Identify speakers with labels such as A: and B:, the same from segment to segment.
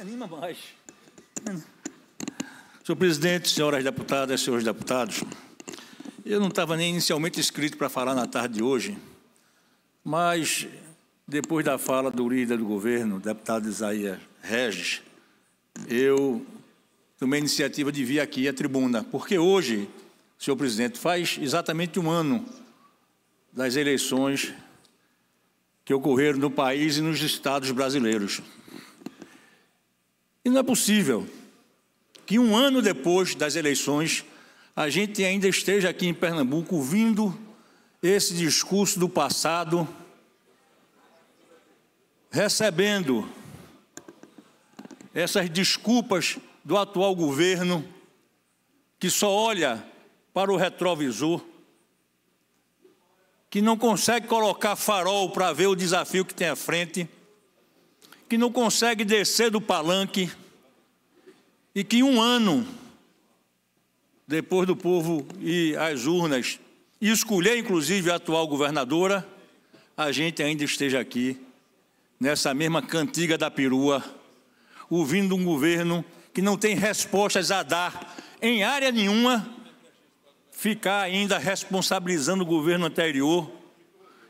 A: me anima mais. Senhor presidente, senhoras deputadas, senhores deputados, eu não estava nem inicialmente inscrito para falar na tarde de hoje, mas depois da fala do líder do governo, deputado Isaías Regis, eu tomei a iniciativa de vir aqui à tribuna, porque hoje, senhor presidente, faz exatamente um ano das eleições que ocorreram no país e nos estados brasileiros. E não é possível que um ano depois das eleições a gente ainda esteja aqui em Pernambuco ouvindo esse discurso do passado, recebendo essas desculpas do atual governo que só olha para o retrovisor, que não consegue colocar farol para ver o desafio que tem à frente que não consegue descer do palanque e que um ano depois do povo ir às urnas e escolher, inclusive, a atual governadora, a gente ainda esteja aqui, nessa mesma cantiga da perua, ouvindo um governo que não tem respostas a dar em área nenhuma, ficar ainda responsabilizando o governo anterior,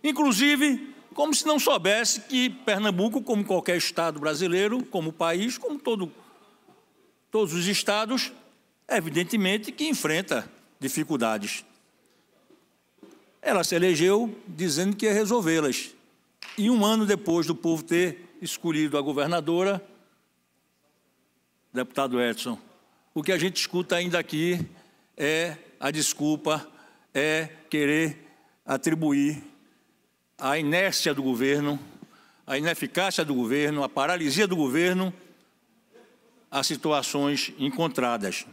A: inclusive como se não soubesse que Pernambuco, como qualquer estado brasileiro, como país, como todo, todos os estados, evidentemente que enfrenta dificuldades. Ela se elegeu dizendo que ia resolvê-las. E um ano depois do povo ter escolhido a governadora, deputado Edson, o que a gente escuta ainda aqui é a desculpa, é querer atribuir a inércia do governo, a ineficácia do governo, a paralisia do governo a situações encontradas.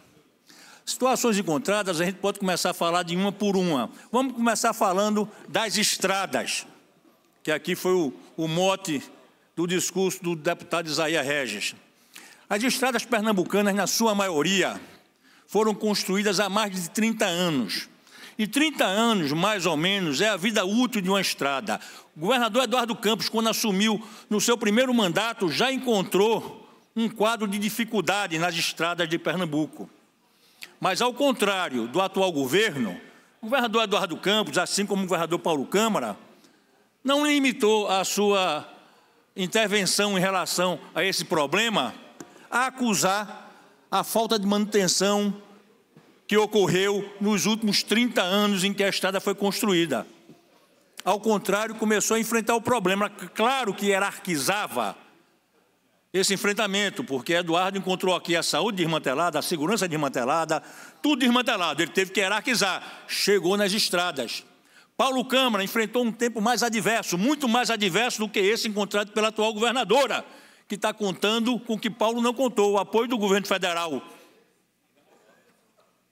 A: Situações encontradas, a gente pode começar a falar de uma por uma. Vamos começar falando das estradas, que aqui foi o, o mote do discurso do deputado Isaías Regis. As estradas pernambucanas, na sua maioria, foram construídas há mais de 30 anos e 30 anos, mais ou menos, é a vida útil de uma estrada. O governador Eduardo Campos, quando assumiu no seu primeiro mandato, já encontrou um quadro de dificuldade nas estradas de Pernambuco. Mas, ao contrário do atual governo, o governador Eduardo Campos, assim como o governador Paulo Câmara, não limitou a sua intervenção em relação a esse problema a acusar a falta de manutenção que ocorreu nos últimos 30 anos em que a estrada foi construída. Ao contrário, começou a enfrentar o problema. Claro que hierarquizava esse enfrentamento, porque Eduardo encontrou aqui a saúde desmantelada, a segurança desmantelada, tudo desmantelado. Ele teve que hierarquizar. Chegou nas estradas. Paulo Câmara enfrentou um tempo mais adverso, muito mais adverso do que esse encontrado pela atual governadora, que está contando com o que Paulo não contou, o apoio do governo federal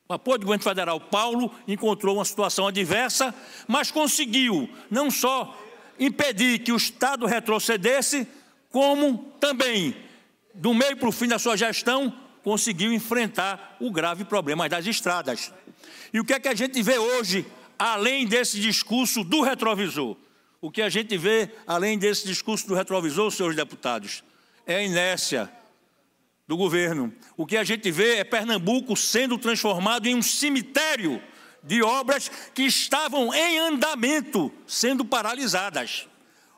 A: o apoio do governo federal Paulo encontrou uma situação adversa, mas conseguiu não só impedir que o Estado retrocedesse, como também, do meio para o fim da sua gestão, conseguiu enfrentar o grave problema das estradas. E o que é que a gente vê hoje, além desse discurso do retrovisor? O que a gente vê, além desse discurso do retrovisor, senhores deputados, é a inércia, do governo. O que a gente vê é Pernambuco sendo transformado em um cemitério de obras que estavam em andamento sendo paralisadas.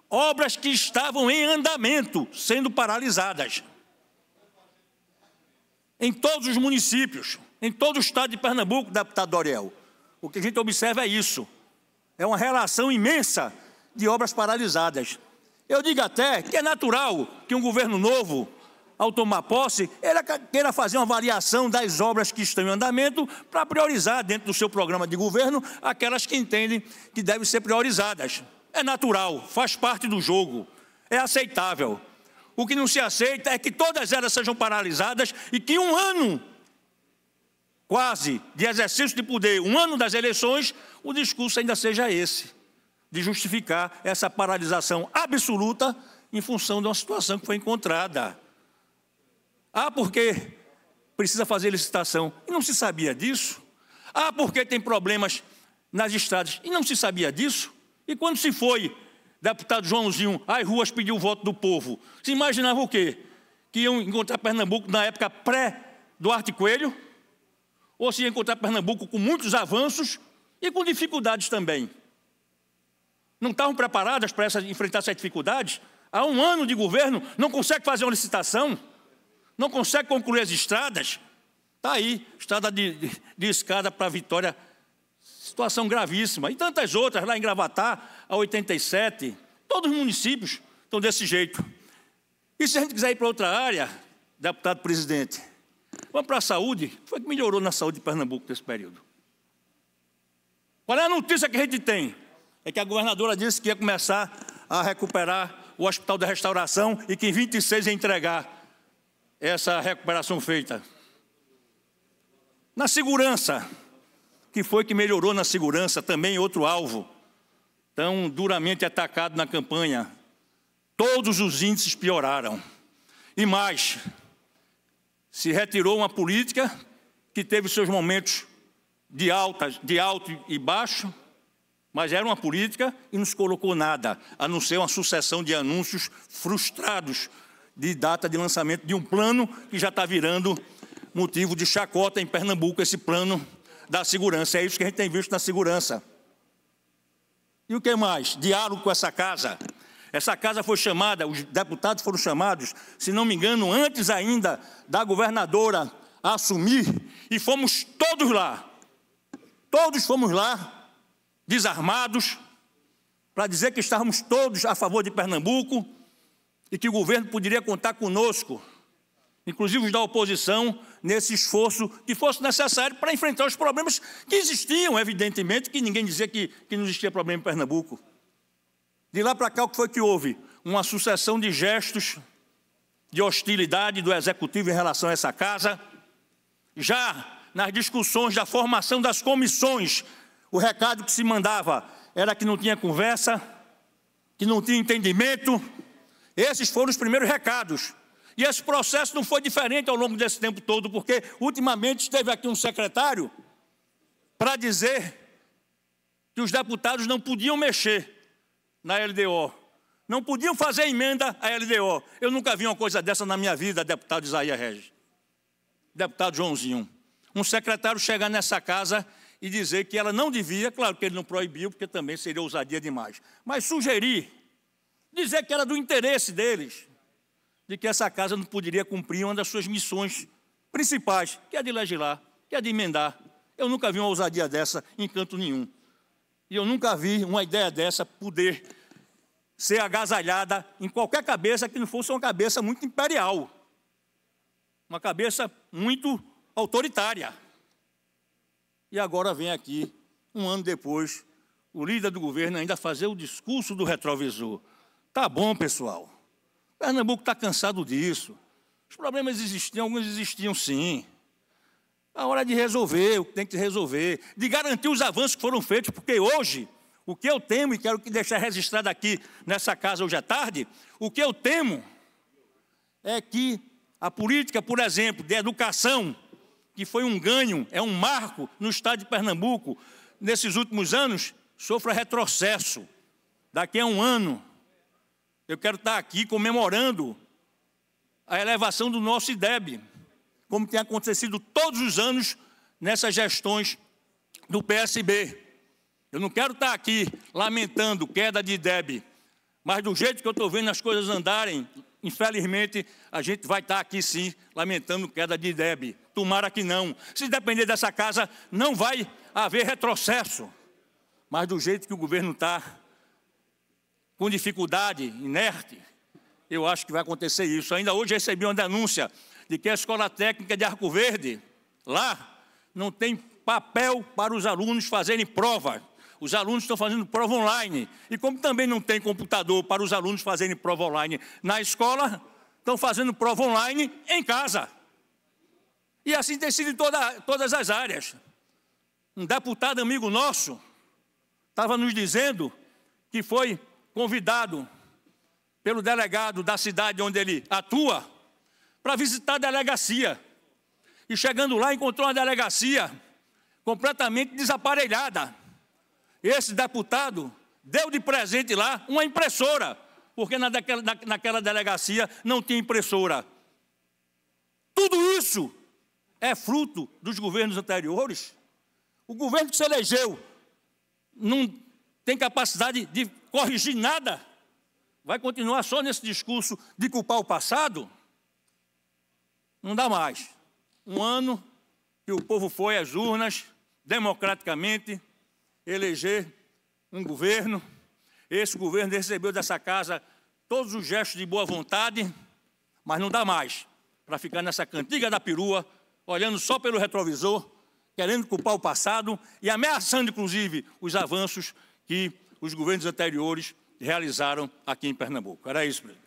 A: Obras que estavam em andamento sendo paralisadas. Em todos os municípios, em todo o estado de Pernambuco, deputado Doriel. O que a gente observa é isso. É uma relação imensa de obras paralisadas. Eu digo até que é natural que um governo novo ao tomar posse, ele queira fazer uma variação das obras que estão em andamento para priorizar dentro do seu programa de governo aquelas que entendem que devem ser priorizadas. É natural, faz parte do jogo, é aceitável. O que não se aceita é que todas elas sejam paralisadas e que um ano quase de exercício de poder, um ano das eleições, o discurso ainda seja esse, de justificar essa paralisação absoluta em função de uma situação que foi encontrada. Ah, porque precisa fazer licitação. E não se sabia disso. Ah, porque tem problemas nas estradas. E não se sabia disso. E quando se foi, deputado Joãozinho, às ruas pediu o voto do povo. Se imaginava o quê? Que iam encontrar Pernambuco na época pré-Duarte Coelho? Ou se ia encontrar Pernambuco com muitos avanços e com dificuldades também? Não estavam preparadas para essa, enfrentar essas dificuldades? Há um ano de governo, não consegue fazer uma licitação? não consegue concluir as estradas, está aí, estrada de, de, de escada para Vitória, situação gravíssima. E tantas outras, lá em Gravatá, a 87, todos os municípios estão desse jeito. E se a gente quiser ir para outra área, deputado presidente, vamos para a saúde, foi que melhorou na saúde de Pernambuco nesse período? Qual é a notícia que a gente tem? É que a governadora disse que ia começar a recuperar o Hospital da Restauração e que em 26 ia entregar essa recuperação feita. Na segurança, que foi que melhorou na segurança, também outro alvo, tão duramente atacado na campanha. Todos os índices pioraram. E mais, se retirou uma política que teve seus momentos de, altas de alto e baixo, mas era uma política e não se colocou nada, a não ser uma sucessão de anúncios frustrados de data de lançamento de um plano que já está virando motivo de chacota em Pernambuco, esse plano da segurança. É isso que a gente tem visto na segurança. E o que mais? Diálogo com essa casa. Essa casa foi chamada, os deputados foram chamados, se não me engano, antes ainda da governadora assumir, e fomos todos lá. Todos fomos lá, desarmados, para dizer que estávamos todos a favor de Pernambuco, e que o governo poderia contar conosco, inclusive os da oposição, nesse esforço que fosse necessário para enfrentar os problemas que existiam, evidentemente, que ninguém dizia que, que não existia problema em Pernambuco. De lá para cá, o que foi que houve? Uma sucessão de gestos de hostilidade do executivo em relação a essa casa. Já nas discussões da formação das comissões, o recado que se mandava era que não tinha conversa, que não tinha entendimento, esses foram os primeiros recados. E esse processo não foi diferente ao longo desse tempo todo, porque ultimamente esteve aqui um secretário para dizer que os deputados não podiam mexer na LDO, não podiam fazer emenda à LDO. Eu nunca vi uma coisa dessa na minha vida, deputado Isaías Regis, deputado Joãozinho. Um secretário chegar nessa casa e dizer que ela não devia, claro que ele não proibiu, porque também seria ousadia demais, mas sugerir dizer que era do interesse deles, de que essa casa não poderia cumprir uma das suas missões principais, que é de legislar, que é de emendar. Eu nunca vi uma ousadia dessa em canto nenhum. E eu nunca vi uma ideia dessa poder ser agasalhada em qualquer cabeça que não fosse uma cabeça muito imperial, uma cabeça muito autoritária. E agora vem aqui, um ano depois, o líder do governo ainda fazer o discurso do retrovisor. Tá bom, pessoal. Pernambuco está cansado disso. Os problemas existiam, alguns existiam sim. A hora de resolver o que tem que resolver, de garantir os avanços que foram feitos, porque hoje, o que eu temo, e quero deixar registrado aqui nessa casa hoje à tarde, o que eu temo é que a política, por exemplo, de educação, que foi um ganho, é um marco no estado de Pernambuco, nesses últimos anos, sofra retrocesso. Daqui a um ano, eu quero estar aqui comemorando a elevação do nosso IDEB, como tem acontecido todos os anos nessas gestões do PSB. Eu não quero estar aqui lamentando queda de IDEB, mas do jeito que eu estou vendo as coisas andarem, infelizmente, a gente vai estar aqui sim lamentando queda de IDEB. Tomara que não. Se depender dessa casa, não vai haver retrocesso. Mas do jeito que o governo está, com dificuldade, inerte, eu acho que vai acontecer isso. Ainda hoje recebi uma denúncia de que a Escola Técnica de Arco Verde, lá, não tem papel para os alunos fazerem prova. Os alunos estão fazendo prova online. E como também não tem computador para os alunos fazerem prova online na escola, estão fazendo prova online em casa. E assim tem sido em toda, todas as áreas. Um deputado amigo nosso estava nos dizendo que foi convidado pelo delegado da cidade onde ele atua para visitar a delegacia. E chegando lá, encontrou uma delegacia completamente desaparelhada. Esse deputado deu de presente lá uma impressora, porque naquela, naquela delegacia não tinha impressora. Tudo isso é fruto dos governos anteriores. O governo que se elegeu não tem capacidade de corrigir nada? Vai continuar só nesse discurso de culpar o passado? Não dá mais. Um ano que o povo foi às urnas, democraticamente, eleger um governo. Esse governo recebeu dessa casa todos os gestos de boa vontade, mas não dá mais para ficar nessa cantiga da perua, olhando só pelo retrovisor, querendo culpar o passado e ameaçando, inclusive, os avanços que os governos anteriores realizaram aqui em Pernambuco. Era isso, presidente.